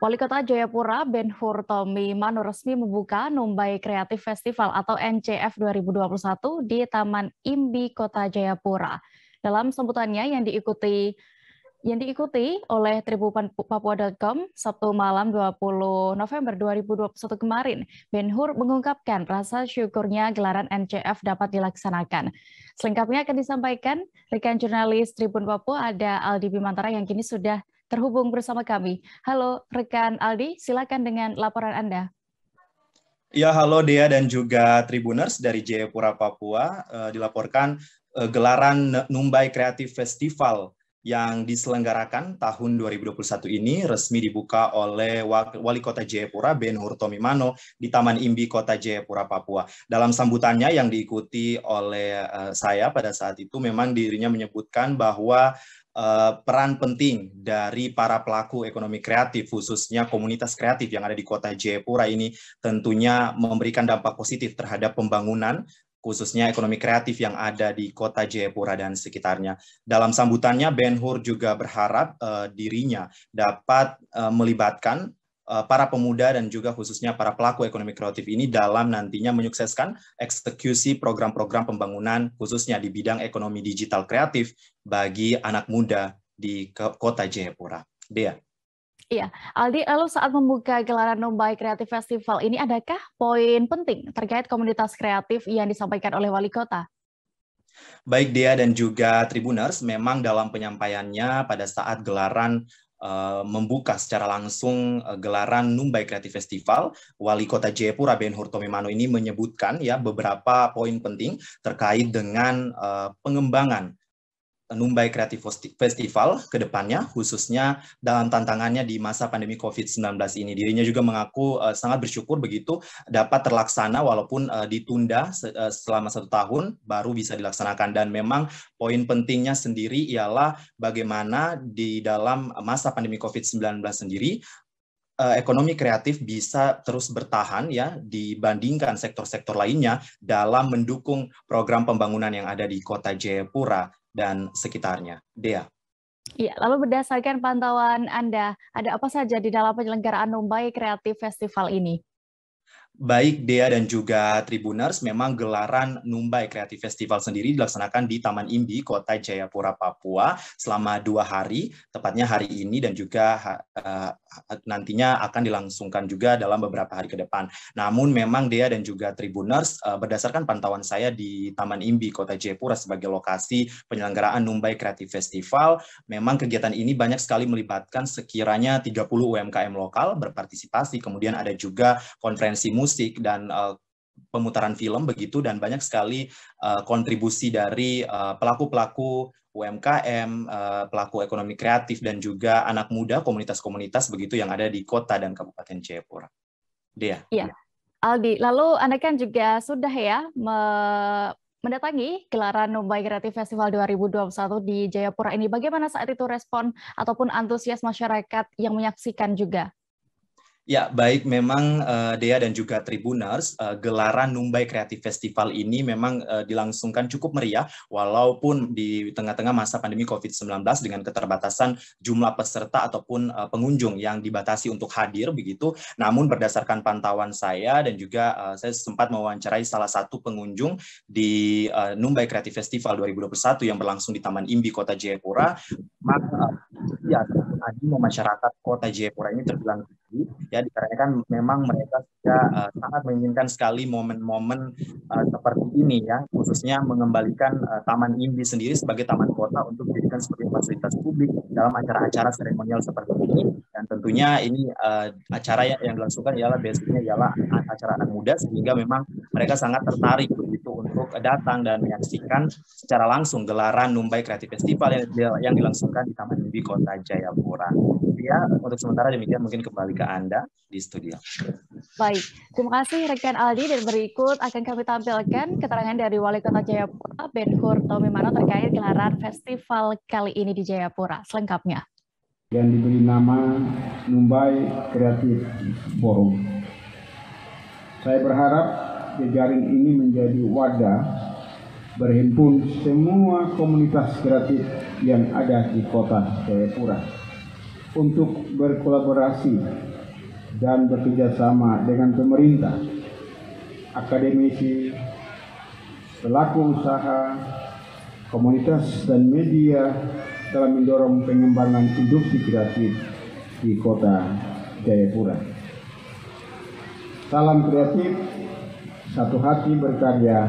Wali Kota Jayapura Ben Hur Tommy Manu resmi membuka Numbai Kreatif Festival atau NCF 2021 di Taman Imbi Kota Jayapura. Dalam sambutannya yang diikuti yang diikuti oleh Papua.com Sabtu malam 20 November 2021 kemarin, Ben Hur mengungkapkan rasa syukurnya gelaran NCF dapat dilaksanakan. Selengkapnya akan disampaikan rekan jurnalis Tribun Papua ada Aldi Bimantara yang kini sudah terhubung bersama kami. Halo rekan Aldi, silakan dengan laporan Anda. Ya, halo Dea dan juga Tribuners dari Jayapura Papua. Uh, dilaporkan uh, gelaran Numbai Creative Festival yang diselenggarakan tahun 2021 ini resmi dibuka oleh Wali Kota Jayapura Ben Hurtomimano di Taman Imbi Kota Jayapura Papua. Dalam sambutannya yang diikuti oleh uh, saya pada saat itu memang dirinya menyebutkan bahwa Eh, peran penting dari para pelaku ekonomi kreatif, khususnya komunitas kreatif yang ada di kota Jayapura ini tentunya memberikan dampak positif terhadap pembangunan khususnya ekonomi kreatif yang ada di kota Jayapura dan sekitarnya. Dalam sambutannya, Ben Hur juga berharap uh, dirinya dapat uh, melibatkan Eh, para pemuda dan juga khususnya para pelaku ekonomi kreatif ini dalam nantinya menyukseskan eksekusi program-program pembangunan khususnya di bidang ekonomi digital kreatif bagi anak muda di kota Jayapura. Dia. Iya, Aldi, lalu saat membuka gelaran Nombai Kreatif Festival ini, adakah poin penting terkait komunitas kreatif yang disampaikan oleh wali kota? Baik Dia dan juga Tribuners, memang dalam penyampaiannya pada saat gelaran Eh, membuka secara langsung eh, gelaran Numbai Creative Festival, Wali Kota Jayapura Ben Hurtomemano ini menyebutkan ya beberapa poin penting terkait dengan uh, pengembangan Numbai Creative Festival ke depannya, khususnya dalam tantangannya di masa pandemi COVID-19 ini. Dirinya juga mengaku uh, sangat bersyukur begitu dapat terlaksana walaupun uh, ditunda se uh, selama satu tahun baru bisa dilaksanakan. Dan memang poin pentingnya sendiri ialah bagaimana di dalam masa pandemi COVID-19 sendiri Eh, ekonomi kreatif bisa terus bertahan ya dibandingkan sektor-sektor lainnya dalam mendukung program pembangunan yang ada di Kota Jayapura dan sekitarnya. Dea. Iya, lalu berdasarkan pantauan Anda, ada apa saja di dalam penyelenggaraan Mumbai Kreatif Festival ini? baik Dea dan juga Tribuners, memang gelaran Numbai Creative Festival sendiri dilaksanakan di Taman Imbi, Kota Jayapura, Papua selama dua hari, tepatnya hari ini dan juga uh, nantinya akan dilangsungkan juga dalam beberapa hari ke depan. Namun memang Dea dan juga Tribuners, uh, berdasarkan pantauan saya di Taman Imbi, Kota Jayapura sebagai lokasi penyelenggaraan Numbai Creative Festival, memang kegiatan ini banyak sekali melibatkan sekiranya 30 UMKM lokal berpartisipasi, kemudian ada juga konferensi musik, musik dan uh, pemutaran film begitu dan banyak sekali uh, kontribusi dari eh, pelaku-pelaku UMKM, uh, pelaku ekonomi kreatif dan juga anak muda komunitas-komunitas begitu yang ada di kota dan kabupaten Jayapura. Dia. Iya. Aldi, lalu Anda kan juga sudah ya me mendatangi gelaran Mumbai Creative Festival 2021 di Jayapura ini. Bagaimana saat itu respon ataupun antusias masyarakat yang menyaksikan juga? Ya, baik memang uh, Dea dan juga Tribuners, uh, gelaran Numbai Creative Festival ini memang uh, dilangsungkan cukup meriah walaupun di tengah-tengah masa pandemi COVID-19 dengan keterbatasan jumlah peserta ataupun uh, pengunjung yang dibatasi untuk hadir begitu. Namun berdasarkan pantauan saya dan juga uh, saya sempat mewawancarai salah satu pengunjung di uh, Numbai Creative Festival 2021 yang berlangsung di Taman Imbi Kota Jayapura, maka uh, ya masyarakat Kota Jayapura ini terbilang ya dikarenakan kan memang mereka sudah uh, sangat menginginkan sekali momen-momen uh, seperti ini ya khususnya mengembalikan uh, Taman ini sendiri sebagai taman kota untuk dijadikan sebagai fasilitas publik dalam acara-acara seremonial seperti ini dan tentunya ini uh, acara yang yang dilangsungkan ialah biasanya ialah acara anak muda sehingga memang mereka sangat tertarik begitu untuk datang dan menyaksikan secara langsung gelaran Numbai Creative Festival yang, yang dilangsungkan di Taman Indi Kota Jayapura. Sylvia. untuk sementara demikian mungkin kembali ke Anda di studio. Baik, terima kasih rekan Aldi dan berikut akan kami tampilkan keterangan dari Wali Kota Jayapura, Ben Hur mano terkait gelaran festival kali ini di Jayapura. Selengkapnya. Yang diberi nama Mumbai Creative Forum. Saya berharap jejaring ini menjadi wadah berhimpun semua komunitas kreatif yang ada di kota Jayapura untuk berkolaborasi dan bekerjasama dengan pemerintah, akademisi, pelaku usaha, komunitas dan media dalam mendorong pengembangan industri kreatif di kota Jayapura. Salam kreatif, satu hati berkarya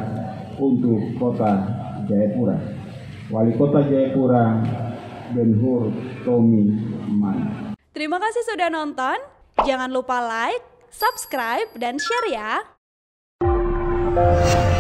untuk kota Jayapura. Wali kota Jayapura, Ben Tommy Man. Terima kasih sudah nonton. Jangan lupa like, subscribe, dan share ya.